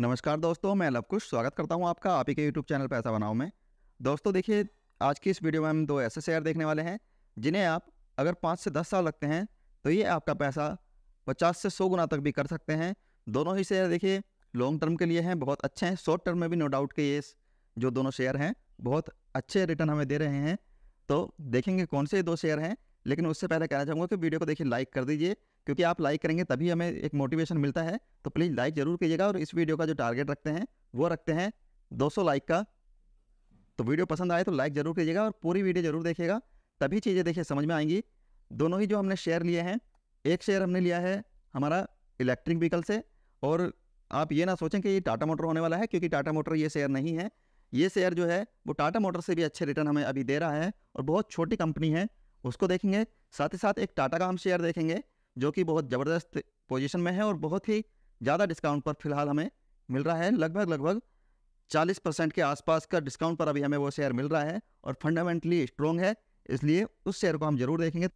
नमस्कार दोस्तों मैं कुश स्वागत करता हूं आपका आप ही के यूट्यूब चैनल पैसा बनाओ में दोस्तों देखिए आज की इस वीडियो में हम दो ऐसे शेयर देखने वाले हैं जिन्हें आप अगर पाँच से दस साल लगते हैं तो ये आपका पैसा पचास से सौ गुना तक भी कर सकते हैं दोनों ही शेयर देखिए लॉन्ग टर्म के लिए हैं बहुत अच्छे हैं शॉर्ट टर्म में भी नो डाउट के ये जो दोनों शेयर हैं बहुत अच्छे रिटर्न हमें दे रहे हैं तो देखेंगे कौन से दो शेयर हैं लेकिन उससे पहले कहना चाहूँगा कि वीडियो को देखिए लाइक कर दीजिए क्योंकि आप लाइक करेंगे तभी हमें एक मोटिवेशन मिलता है तो प्लीज़ लाइक ज़रूर कीजिएगा और इस वीडियो का जो टारगेट रखते हैं वो रखते हैं 200 लाइक का तो वीडियो पसंद आए तो लाइक ज़रूर कीजिएगा और पूरी वीडियो ज़रूर देखिएगा तभी चीज़ें देखिए समझ में आएंगी दोनों ही जो हमने शेयर लिए हैं एक शेयर हमने लिया है हमारा इलेक्ट्रिक व्हीकल से और आप ये ना सोचें कि ये टाटा मोटर होने वाला है क्योंकि टाटा मोटर ये शेयर नहीं है ये शेयर जो है वो टाटा मोटर से भी अच्छे रिटर्न हमें अभी दे रहा है और बहुत छोटी कंपनी है उसको देखेंगे साथ ही साथ एक टाटा का हम शेयर देखेंगे जो कि बहुत ज़बरदस्त पोजिशन में है और बहुत ही ज़्यादा डिस्काउंट पर फिलहाल हमें मिल रहा है लगभग लगभग 40 परसेंट के आसपास का डिस्काउंट पर अभी हमें वो शेयर मिल रहा है और फंडामेंटली स्ट्रॉन्ग है इसलिए उस शेयर को हम ज़रूर देखेंगे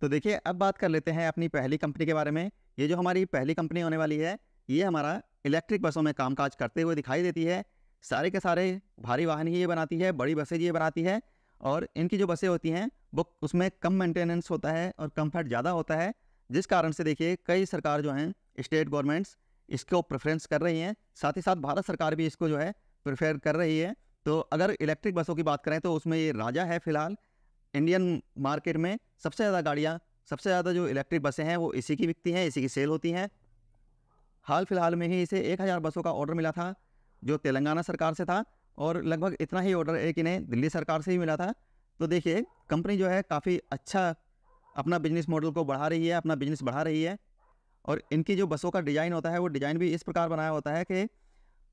तो देखिए अब बात कर लेते हैं अपनी पहली कंपनी के बारे में ये जो हमारी पहली कंपनी होने वाली है ये हमारा इलेक्ट्रिक बसों में कामकाज करते हुए दिखाई देती है सारे के सारे भारी वाहन ही ये बनाती है बड़ी बसें ये बनाती है और इनकी जो बसें होती हैं वो उसमें कम मेंटेनेंस होता है और कम्फर्ट ज़्यादा होता है जिस कारण से देखिए कई सरकार जो हैं स्टेट गवर्नमेंट्स इसको प्रेफरेंस कर रही हैं साथ ही साथ भारत सरकार भी इसको जो है प्रेफर कर रही है तो अगर इलेक्ट्रिक बसों की बात करें तो उसमें ये राजा है फिलहाल इंडियन मार्केट में सबसे ज़्यादा गाड़ियाँ सबसे ज़्यादा जो इलेक्ट्रिक बसें हैं वो इसी की बिकती हैं इसी की सेल होती हैं हाल फिलहाल में ही इसे एक हज़ार बसों का ऑर्डर मिला था जो तेलंगाना सरकार से था और लगभग इतना ही ऑर्डर एक इन्हें दिल्ली सरकार से ही मिला था तो देखिए कंपनी जो है काफ़ी अच्छा अपना बिजनेस मॉडल को बढ़ा रही है अपना बिजनेस बढ़ा रही है और इनकी जो बसों का डिज़ाइन होता है वो डिज़ाइन भी इस प्रकार बनाया होता है कि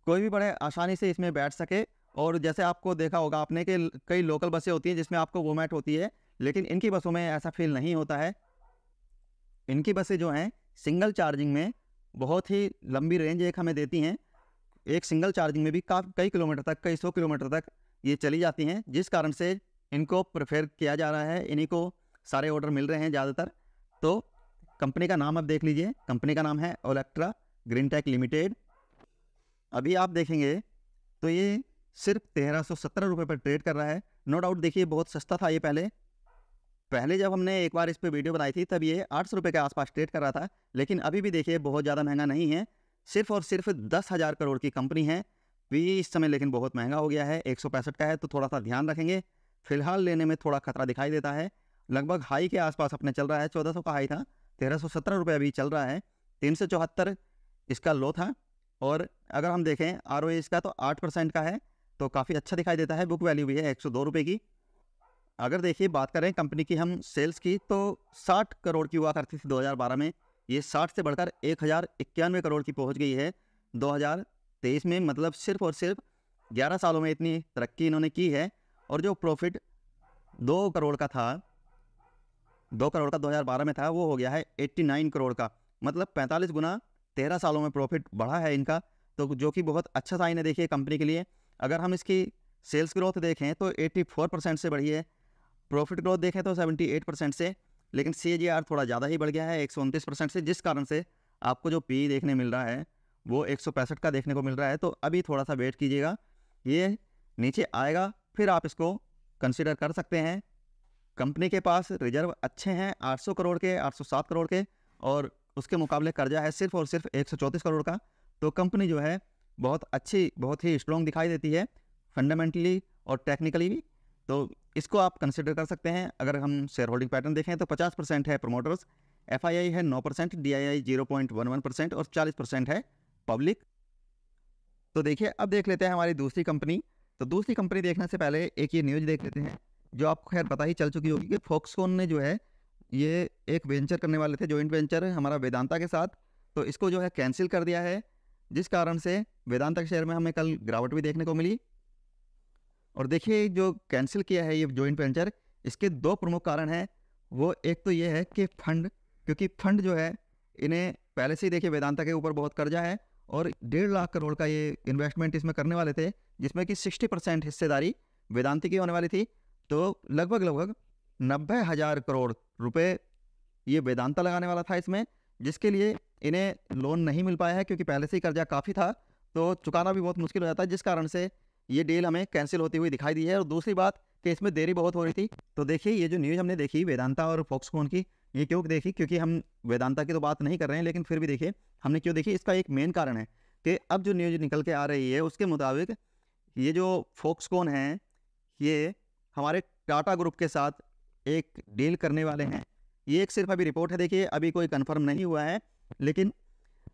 कोई भी बड़े आसानी से इसमें बैठ सके और जैसे आपको देखा होगा आपने के कई लोकल बसें होती हैं जिसमें आपको वोमेट होती है लेकिन इनकी बसों में ऐसा फील नहीं होता है इनकी बसें जो हैं सिंगल चार्जिंग में बहुत ही लंबी रेंज एक हमें देती हैं एक सिंगल चार्जिंग में भी कई किलोमीटर तक कई सौ किलोमीटर तक ये चली जाती हैं जिस कारण से इनको प्रेफर किया जा रहा है इन्हीं को सारे ऑर्डर मिल रहे हैं ज़्यादातर तो कंपनी का नाम आप देख लीजिए कंपनी का नाम है ओलेक्ट्रा ग्रीन टेक लिमिटेड अभी आप देखेंगे तो ये सिर्फ तेरह सौ सत्तर रुपये पर ट्रेड कर रहा है नो डाउट देखिए बहुत सस्ता था ये पहले पहले जब हमने एक बार इस पर वीडियो बनाई थी तब ये आठ सौ रुपये के आसपास ट्रेड कर रहा था लेकिन अभी भी देखिए बहुत ज़्यादा महंगा नहीं है सिर्फ और सिर्फ दस हज़ार करोड़ की कंपनी है वी इस समय लेकिन बहुत महंगा हो गया है एक का है तो थोड़ा सा ध्यान रखेंगे फिलहाल लेने में थोड़ा खतरा दिखाई देता है लगभग हाई के आसपास अपने चल रहा है चौदह का हाई था तेरह सौ रुपये अभी चल रहा है तीन सौ चौहत्तर इसका लो था और अगर हम देखें आर इसका तो आठ परसेंट का है तो काफ़ी अच्छा दिखाई देता है बुक वैल्यू भी है एक सौ की अगर देखिए बात करें कंपनी की हम सेल्स की तो 60 करोड़ की हुआ करती थी 2012 में ये साठ से बढ़कर एक हज़ार इक्यानवे करोड़ की पहुंच गई है 2023 में मतलब सिर्फ और सिर्फ 11 सालों में इतनी तरक्की इन्होंने की है और जो प्रॉफिट दो करोड़ का था दो करोड़ का 2012 में था वो हो गया है 89 करोड़ का मतलब 45 गुना 13 सालों में प्रॉफिट बढ़ा है इनका तो जो कि बहुत अच्छा साइन है देखिए कंपनी के लिए अगर हम इसकी सेल्स ग्रोथ देखें तो 84 परसेंट से बढ़ी है प्रॉफिट ग्रोथ देखें तो 78 परसेंट से लेकिन सी थोड़ा ज़्यादा ही बढ़ गया है एक से जिस कारण से आपको जो पी e देखने मिल रहा है वो एक का देखने को मिल रहा है तो अभी थोड़ा सा वेट कीजिएगा ये नीचे आएगा फिर आप इसको कंसिडर कर सकते हैं कंपनी के पास रिजर्व अच्छे हैं 800 करोड़ के 807 करोड़ के और उसके मुकाबले कर्जा है सिर्फ और सिर्फ एक करोड़ का तो कंपनी जो है बहुत अच्छी बहुत ही स्ट्रॉन्ग दिखाई देती है फंडामेंटली और टेक्निकली भी तो इसको आप कंसिडर कर सकते हैं अगर हम शेयर होल्डिंग पैटर्न देखें तो पचास परसेंट है प्रोमोटर्स एफ है नौ परसेंट डी आई परसेंट और चालीस परसेंट है पब्लिक तो देखिए अब देख लेते हैं हमारी दूसरी कंपनी तो दूसरी कंपनी देखने से पहले एक ये न्यूज़ देख लेते हैं जो आपको खैर पता ही चल चुकी होगी कि फोक्सकोन ने जो है ये एक वेंचर करने वाले थे जॉइंट वेंचर हमारा वेदांता के साथ तो इसको जो है कैंसिल कर दिया है जिस कारण से वेदांता के शेयर में हमें कल गिरावट भी देखने को मिली और देखिए जो कैंसिल किया है ये जॉइंट वेंचर इसके दो प्रमुख कारण हैं वो एक तो ये है कि फंड क्योंकि फंड जो है इन्हें पहले से ही देखिए वेदांता के ऊपर बहुत कर्जा है और डेढ़ लाख करोड़ का ये इन्वेस्टमेंट इसमें करने वाले थे जिसमें कि सिक्सटी परसेंट हिस्सेदारी वेदांती की होने वाली थी तो लगभग लगभग नब्बे हज़ार करोड़ रुपए ये वेदांता लगाने वाला था इसमें जिसके लिए इन्हें लोन नहीं मिल पाया है क्योंकि पहले से ही कर्जा काफ़ी था तो चुकाना भी बहुत मुश्किल हो जाता है जिस कारण से ये डील हमें कैंसिल होती हुई दिखाई दी है और दूसरी बात कि इसमें देरी बहुत हो रही थी तो देखिए ये जो न्यूज़ हमने देखी वेदांता और फोक्सकॉन की ये क्यों देखी क्योंकि हम वेदांता की तो बात नहीं कर रहे हैं लेकिन फिर भी देखिए हमने क्यों देखी इसका एक मेन कारण है कि अब जो न्यूज़ निकल के आ रही है उसके मुताबिक ये जो फोक्सकॉन हैं ये हमारे टाटा ग्रुप के साथ एक डील करने वाले हैं ये एक सिर्फ अभी रिपोर्ट है देखिए अभी कोई कन्फर्म नहीं हुआ है लेकिन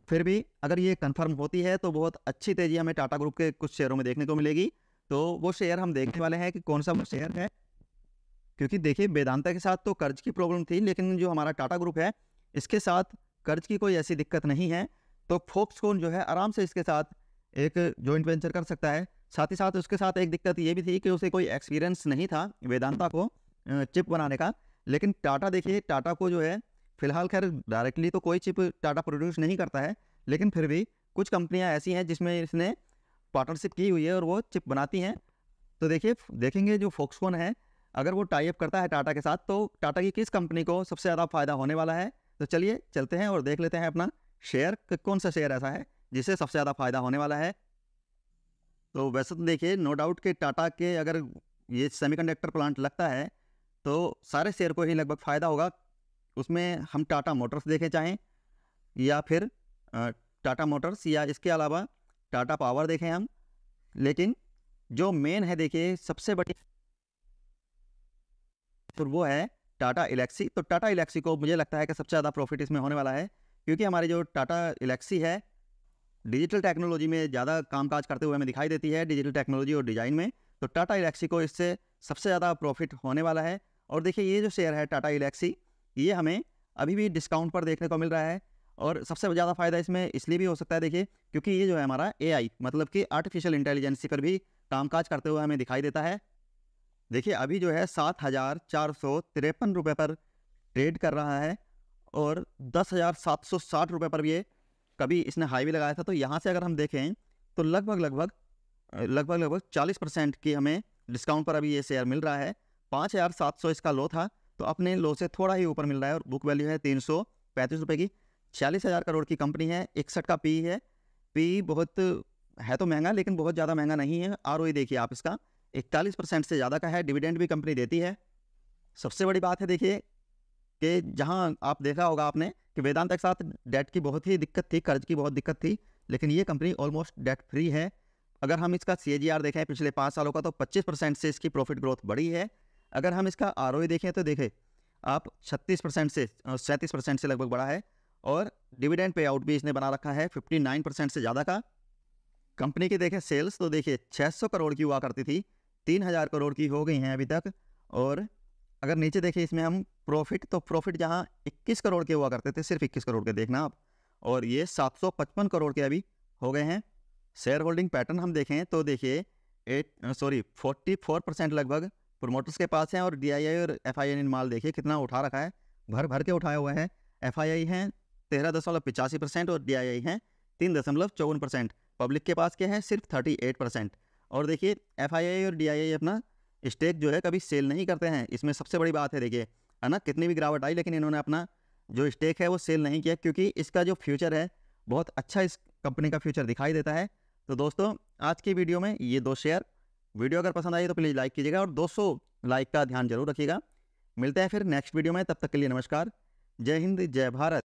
फिर भी अगर ये कन्फर्म होती है तो बहुत अच्छी तेज़ी हमें टाटा ग्रुप के कुछ शेयरों में देखने को मिलेगी तो वो शेयर हम देखने वाले हैं कि कौन सा वो शेयर है क्योंकि देखिए वेदांता के साथ तो कर्ज की प्रॉब्लम थी लेकिन जो हमारा टाटा ग्रुप है इसके साथ कर्ज की कोई ऐसी दिक्कत नहीं है तो कौन जो है आराम से इसके साथ एक जॉइंट वेंचर कर सकता है साथ ही साथ उसके साथ एक दिक्कत ये भी थी कि उसे कोई एक्सपीरियंस नहीं था वेदांता को चिप बनाने का लेकिन टाटा देखिए टाटा को जो है फिलहाल खैर डायरेक्टली तो कोई चिप टाटा प्रोड्यूस नहीं करता है लेकिन फिर भी कुछ कंपनियाँ ऐसी हैं जिसमें इसने पार्टनरशिप की हुई है और वो चिप बनाती हैं तो देखिए देखेंगे जो फोक्सकॉन है अगर वो टाइप करता है टाटा के साथ तो टाटा की किस कंपनी को सबसे ज़्यादा फ़ायदा होने वाला है तो चलिए चलते हैं और देख लेते हैं अपना शेयर कौन सा शेयर ऐसा है जिससे सबसे ज़्यादा फ़ायदा होने वाला है तो वैसे तो देखिए नो डाउट कि टाटा के अगर ये सेमीकंडक्टर प्लांट लगता है तो सारे शेयर को ही लगभग फ़ायदा होगा उसमें हम टाटा मोटर्स देखे चाहें या फिर टाटा मोटर्स या इसके अलावा टाटा पावर देखें हम लेकिन जो मेन है देखिए सबसे बड़ी तो वो है टाटा इलेक्सी तो टाटा इलेक्सी को मुझे लगता है कि सबसे ज़्यादा प्रॉफिट इसमें होने वाला है क्योंकि हमारी जो टाटा इलेक्सी है डिजिटल टेक्नोलॉजी में ज़्यादा कामकाज करते हुए हमें दिखाई देती है डिजिटल टेक्नोलॉजी और डिज़ाइन में तो टाटा इलेक्सी को इससे सबसे ज़्यादा प्रॉफिट होने वाला है और देखिए ये जो शेयर है टाटा इलेक्सी ये हमें अभी भी डिस्काउंट पर देखने को मिल रहा है और सबसे ज़्यादा फ़ायदा इसमें इसलिए भी हो सकता है देखिए क्योंकि ये जो है हमारा ए मतलब कि आर्टिफिशियल इंटेलिजेंसी पर भी कामकाज करते हुए हमें दिखाई देता है देखिए अभी जो है सात हज़ार चार सौ तिरपन रुपये पर ट्रेड कर रहा है और दस हज़ार सात सौ साठ रुपये पर भी ये कभी इसने हाई भी लगाया था तो यहाँ से अगर हम देखें तो लगभग लगभग लगभग लगभग चालीस परसेंट की हमें डिस्काउंट पर अभी ये शेयर मिल रहा है पाँच हज़ार सात सौ इसका लो था तो अपने लो से थोड़ा ही ऊपर मिल रहा है और बुक वैल्यू है तीन सौ पैंतीस रुपये की छियालीस हज़ार करोड़ की कंपनी है इकसठ का पी है पी बहुत है तो महंगा लेकिन बहुत ज़्यादा महंगा नहीं है आर e देखिए आप इसका इकतालीस परसेंट से ज़्यादा का है डिविडेंड भी कंपनी देती है सबसे बड़ी बात है देखिए कि जहाँ आप देखा होगा आपने कि वेदांत के साथ डेट की बहुत ही दिक्कत थी कर्ज की बहुत दिक्कत थी लेकिन ये कंपनी ऑलमोस्ट डेट फ्री है अगर हम इसका सी देखें पिछले पाँच सालों का तो पच्चीस परसेंट से इसकी प्रॉफिट ग्रोथ बढ़ी है अगर हम इसका आर देखें तो देखें आप 36 परसेंट से सैंतीस परसेंट से लगभग बढ़ा है और डिविडेंड पे आउट भी इसने बना रखा है 59 परसेंट से ज़्यादा का कंपनी की देखें सेल्स तो देखिए 600 करोड़ की हुआ करती थी 3000 करोड़ की हो गई हैं अभी तक और अगर नीचे देखें इसमें हम प्रॉफिट तो प्रॉफिट जहाँ इक्कीस करोड़ के हुआ करते थे सिर्फ इक्कीस करोड़ के देखना आप और ये पचपन करोड़ के अभी हो गए हैं शेयर होल्डिंग पैटर्न हम देखें तो देखिए एट सॉरी फोर्टी परसेंट लगभग प्रोमोटर्स के पास हैं और डी और एफ आई ने माल देखिए कितना उठा रखा है भर भर के उठाया हुआ है एफ आई आई हैं तेरह दशमलव पिचासी परसेंट और डी आई आई हैं तीन दशमलव चौवन परसेंट पब्लिक के पास क्या है सिर्फ थर्टी एट परसेंट और देखिए एफ आई आई और डी आई आई अपना स्टेक जो है कभी सेल नहीं करते हैं इसमें सबसे बड़ी बात है देखिए है ना कितनी भी गिरावट आई लेकिन इन्होंने अपना जो स्टेक है वो सेल नहीं किया क्योंकि इसका जो फ्यूचर है बहुत अच्छा इस कंपनी का फ्यूचर दिखाई देता है तो दोस्तों आज की वीडियो में ये दो शेयर वीडियो अगर पसंद आई तो प्लीज़ लाइक कीजिएगा और 200 लाइक का ध्यान जरूर रखिएगा मिलते हैं फिर नेक्स्ट वीडियो में तब तक के लिए नमस्कार जय हिंद जय भारत